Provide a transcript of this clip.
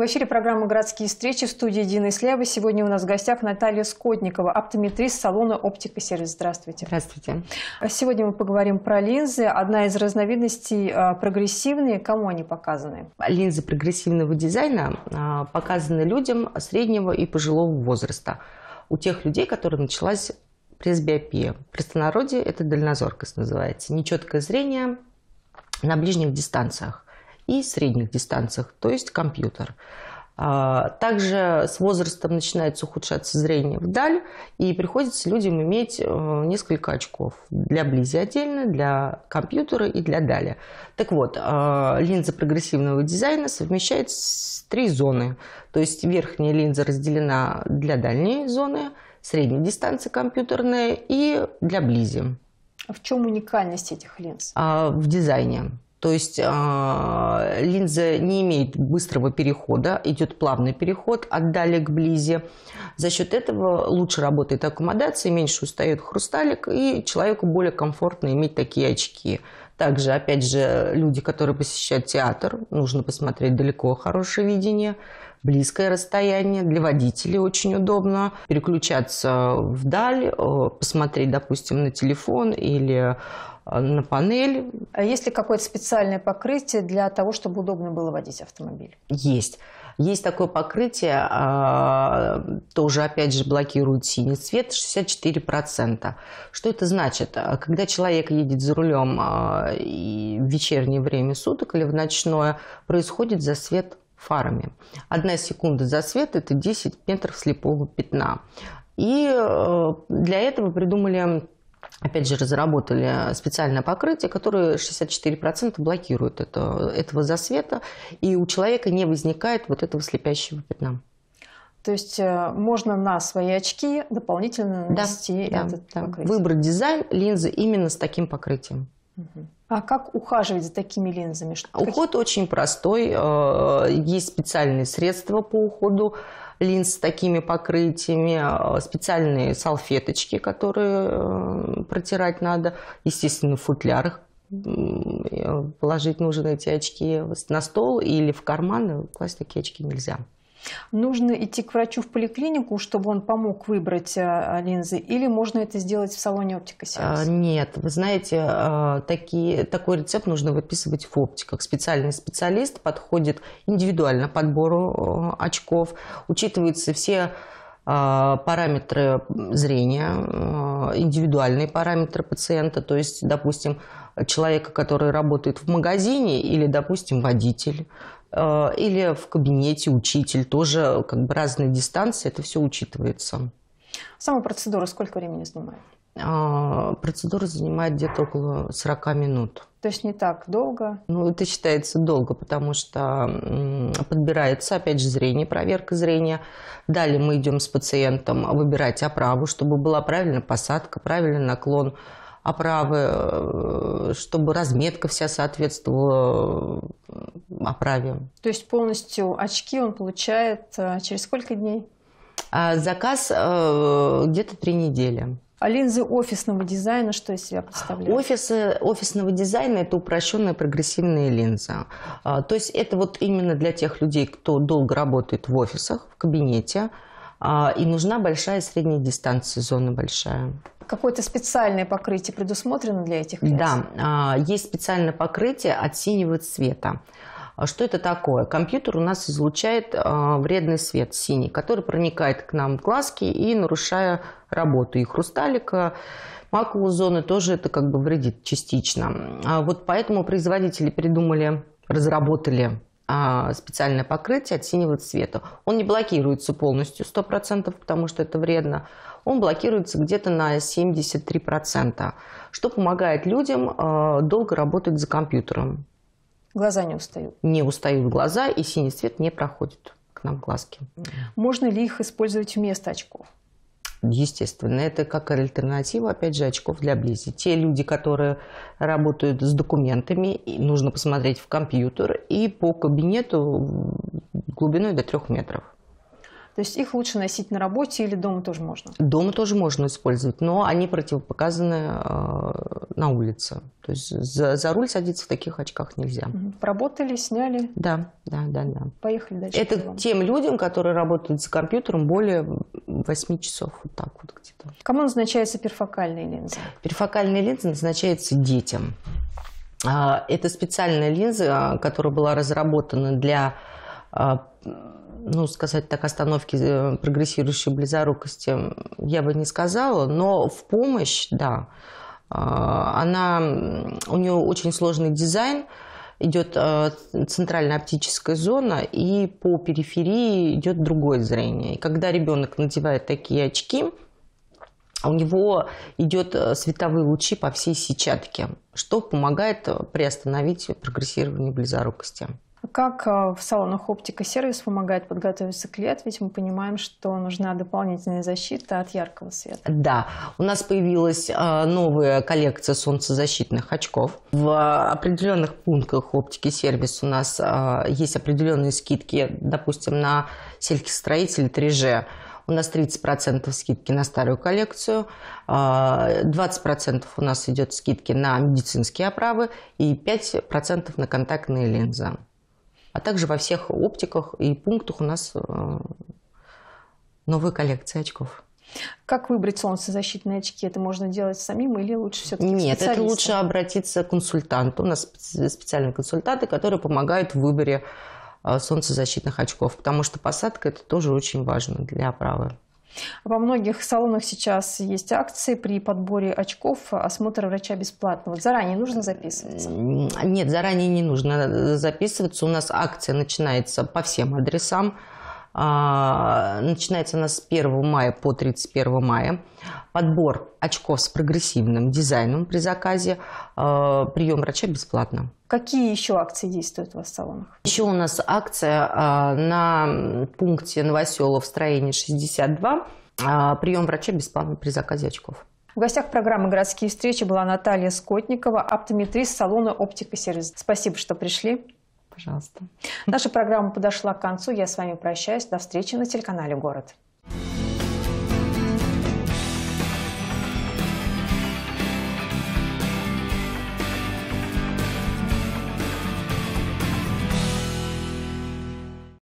В эфире программа «Городские встречи» в студии Дины Слева. Сегодня у нас в гостях Наталья Скотникова, оптометрист салона «Оптика Сервис». Здравствуйте. Здравствуйте. А сегодня мы поговорим про линзы. Одна из разновидностей а, прогрессивные. Кому они показаны? Линзы прогрессивного дизайна а, показаны людям среднего и пожилого возраста. У тех людей, которые началась пресбиопия. В простонародье это дальнозоркость называется. Нечеткое зрение на ближних дистанциях и средних дистанциях, то есть компьютер. А, также с возрастом начинается ухудшаться зрение вдаль, и приходится людям иметь э, несколько очков. Для близи отдельно, для компьютера и для дали. Так вот, э, линза прогрессивного дизайна совмещает три зоны. То есть верхняя линза разделена для дальней зоны, средней дистанции компьютерная и для близи. А в чем уникальность этих линз? А, в дизайне. То есть э, линза не имеет быстрого перехода, идет плавный переход от дали к близи. За счет этого лучше работает аккомодация, меньше устает хрусталик, и человеку более комфортно иметь такие очки. Также, опять же, люди, которые посещают театр, нужно посмотреть далеко хорошее видение, близкое расстояние. Для водителей очень удобно переключаться вдаль, э, посмотреть, допустим, на телефон или Э, на панель. А есть ли какое-то специальное покрытие для того, чтобы удобно было водить автомобиль? Есть. Есть такое покрытие, а, тоже, опять же, блокирует синий цвет, 64%. Что это значит? А, когда человек едет за рулем а, в вечернее время суток или в ночное, происходит засвет фарами. Одна секунда засвет это 10 метров слепого пятна. И э, для этого придумали опять же, разработали специальное покрытие, которое 64% блокирует это, этого засвета, и у человека не возникает вот этого слепящего пятна. То есть э, можно на свои очки дополнительно нанести да, этот да, покрытие. Да. Выбрать дизайн линзы именно с таким покрытием. Угу. А как ухаживать за такими линзами? Что, Уход какие... очень простой. Э, есть специальные средства по уходу линз с такими покрытиями, э, специальные салфеточки, которые э, протирать надо, естественно, в футлярах положить нужно эти очки на стол или в карман, класть такие очки нельзя. Нужно идти к врачу в поликлинику, чтобы он помог выбрать э, линзы, или можно это сделать в салоне оптикосеанса? А, нет, вы знаете, а, такие, такой рецепт нужно выписывать в оптиках. Специальный специалист подходит индивидуально подбору э, очков, учитываются все а, параметры зрения, э, индивидуальные параметры пациента, то есть, допустим, человека, который работает в магазине или, допустим, водитель, Э, или в кабинете учитель, тоже как бы разные дистанции, это все учитывается. Сама процедура сколько времени занимает? А, процедура занимает где-то около 40 минут. То есть не так долго? Ну, это считается долго, потому что подбирается, опять же, зрение, проверка зрения. Далее мы идем с пациентом выбирать оправу, чтобы была правильная посадка, правильный наклон оправы, э, чтобы разметка вся соответствовала э, оправе. То есть полностью очки он получает э, через сколько дней? А заказ где-то три недели. А линзы офисного дизайна что из себя представляют? Офисы офисного дизайна – это упрощенная прогрессивная линза. А, то есть это вот именно для тех людей, кто долго работает в офисах, в кабинете, а, и нужна большая средняя дистанция, зона большая какое-то специальное покрытие предусмотрено для этих лент? Да, а, есть специальное покрытие от синего цвета. А что это такое? Компьютер у нас излучает а, вредный свет синий, который проникает к нам в глазки и нарушая работу и хрусталика, макулу зоны тоже это как бы вредит частично. вот поэтому производители придумали, разработали а, специальное покрытие от синего цвета. Он не блокируется полностью 100%, потому что это вредно. Он блокируется где-то на 73%, что помогает людям а, долго работать за компьютером. Глаза не устают? Не устают глаза, и синий цвет не проходит к нам глазки. Можно ли их использовать вместо очков? Естественно, это как альтернатива, опять же, очков для близи. Те люди, которые работают с документами, нужно посмотреть в компьютер и по кабинету глубиной до трех метров. То есть их лучше носить на работе или дома тоже можно? Дома тоже можно использовать, но они противопоказаны э, на улице. То есть за, за руль садиться в таких очках нельзя. Угу. Поработали, сняли? Да, да, да, да. Поехали дальше. Это тем людям, которые работают за компьютером более 8 часов, вот так вот где-то. Кому назначается перфокальная линза? Перфокальная линза назначается детям. А, это специальная линза, а, которая была разработана для а, ну, сказать так, остановки э, прогрессирующей близорукости я бы не сказала, но в помощь, да. А, она, у нее очень сложный дизайн, идет э, центральная оптическая зона, и по периферии идет другое зрение. И когда ребенок надевает такие очки, у него идет э, световые лучи по всей сетчатке, что помогает приостановить прогрессирование близорукости. Как э, в салонах оптика сервис помогает подготовиться к лет? Ведь мы понимаем, что нужна дополнительная защита от яркого света. Да, у нас появилась э, новая коллекция солнцезащитных очков. В определенных пунктах оптики сервис у нас э, есть определенные скидки, допустим, на сельскостроитель 3G. У нас 30% скидки на старую коллекцию, 20% у нас идет скидки на медицинские оправы и 5% на контактные линзы а также во всех оптиках и пунктах у нас э, новые коллекции очков. Как выбрать солнцезащитные очки? Это можно делать самим или лучше все-таки Нет, это лучше обратиться к консультанту. У нас специальные консультанты, которые помогают в выборе э, солнцезащитных очков, потому что посадка – это тоже очень важно для оправы. Во многих салонах сейчас есть акции при подборе очков, осмотр врача бесплатно. Вот заранее нужно записываться? Нет, заранее не нужно э, записываться. У нас акция начинается по всем адресам. А, начинается она с 1 мая по 31 мая. Подбор очков с прогрессивным дизайном при заказе. А, прием врача бесплатно. Какие еще акции действуют у вас в салонах? Еще у нас акция а, на пункте Новоселов строение 62. Прием врача бесплатно при заказе очков. В гостях программы «Городские встречи» была Наталья Скотникова, оптометрист салона «Оптика Сервис». Спасибо, что пришли. Пожалуйста. Наша программа подошла к концу. Я с вами прощаюсь. До встречи на телеканале «Город».